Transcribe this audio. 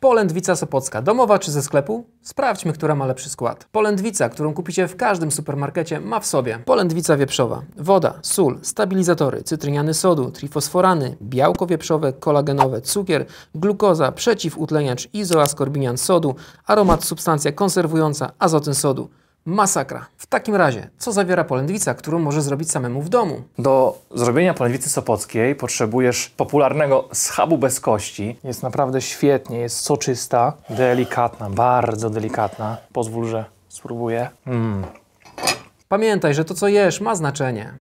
Polędwica Sopocka, domowa czy ze sklepu? Sprawdźmy, która ma lepszy skład. Polędwica, którą kupicie w każdym supermarkecie, ma w sobie polędwica wieprzowa, woda, sól, stabilizatory, cytryniany sodu, trifosforany, białko wieprzowe, kolagenowe, cukier, glukoza, przeciwutleniacz, izoaskorbinian sodu, aromat substancja konserwująca, azotyn sodu. Masakra. W takim razie, co zawiera polędwica, którą może zrobić samemu w domu? Do zrobienia polędwicy sopockiej potrzebujesz popularnego schabu bez kości. Jest naprawdę świetnie, jest soczysta, delikatna, bardzo delikatna. Pozwól, że spróbuję. Mm. Pamiętaj, że to co jesz ma znaczenie.